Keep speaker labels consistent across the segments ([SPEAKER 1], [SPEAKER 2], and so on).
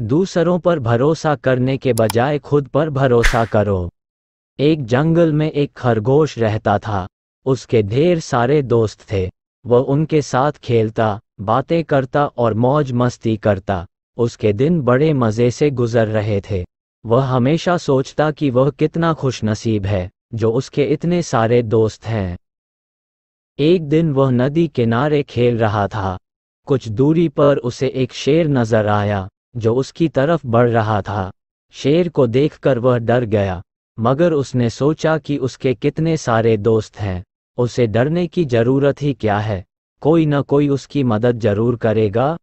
[SPEAKER 1] दूसरों पर भरोसा करने के बजाय खुद पर भरोसा करो एक जंगल में एक खरगोश रहता था उसके ढेर सारे दोस्त थे वह उनके साथ खेलता बातें करता और मौज मस्ती करता उसके दिन बड़े मज़े से गुजर रहे थे वह हमेशा सोचता कि वह कितना खुशनसीब है जो उसके इतने सारे दोस्त हैं एक दिन वह नदी किनारे खेल रहा था कुछ दूरी पर उसे एक शेर नजर आया जो उसकी तरफ बढ़ रहा था शेर को देखकर वह डर गया मगर उसने सोचा कि उसके कितने सारे दोस्त हैं उसे डरने की जरूरत ही क्या है कोई न कोई उसकी मदद जरूर करेगा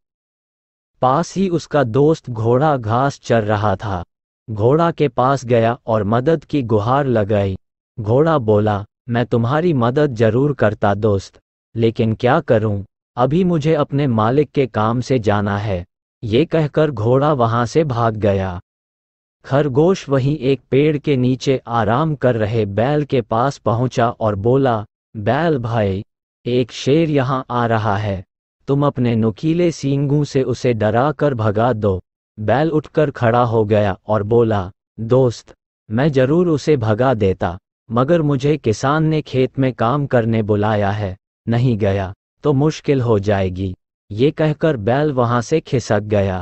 [SPEAKER 1] पास ही उसका दोस्त घोड़ा घास चर रहा था घोड़ा के पास गया और मदद की गुहार लगाई घोड़ा बोला मैं तुम्हारी मदद जरूर करता दोस्त लेकिन क्या करूं अभी मुझे अपने मालिक के काम से जाना है ये कहकर घोड़ा वहां से भाग गया खरगोश वहीं एक पेड़ के नीचे आराम कर रहे बैल के पास पहुंचा और बोला बैल भाई एक शेर यहां आ रहा है तुम अपने नुकीले सींगों से उसे डरा कर भगा दो बैल उठकर खड़ा हो गया और बोला दोस्त मैं जरूर उसे भगा देता मगर मुझे किसान ने खेत में काम करने बुलाया है नहीं गया तो मुश्किल हो जाएगी ये कहकर बैल वहां से खिसक गया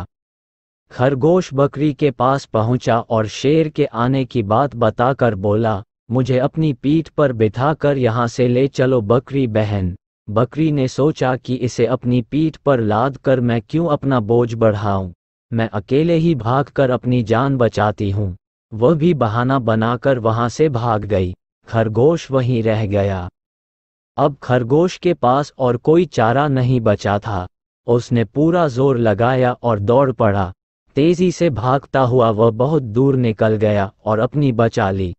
[SPEAKER 1] खरगोश बकरी के पास पहुंचा और शेर के आने की बात बताकर बोला मुझे अपनी पीठ पर बिठाकर यहां से ले चलो बकरी बहन बकरी ने सोचा कि इसे अपनी पीठ पर लाद कर मैं क्यों अपना बोझ बढ़ाऊं मैं अकेले ही भाग कर अपनी जान बचाती हूँ वह भी बहाना बनाकर वहां से भाग गई खरगोश वहीं रह गया अब खरगोश के पास और कोई चारा नहीं बचा था उसने पूरा जोर लगाया और दौड़ पड़ा तेजी से भागता हुआ वह बहुत दूर निकल गया और अपनी बचा ली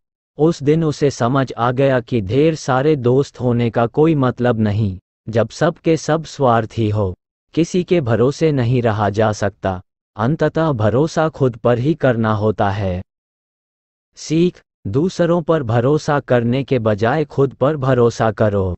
[SPEAKER 1] उस दिन उसे समझ आ गया कि ढेर सारे दोस्त होने का कोई मतलब नहीं जब सब के सब स्वार्थी हो किसी के भरोसे नहीं रहा जा सकता अंततः भरोसा खुद पर ही करना होता है सीख दूसरों पर भरोसा करने के बजाय खुद पर भरोसा करो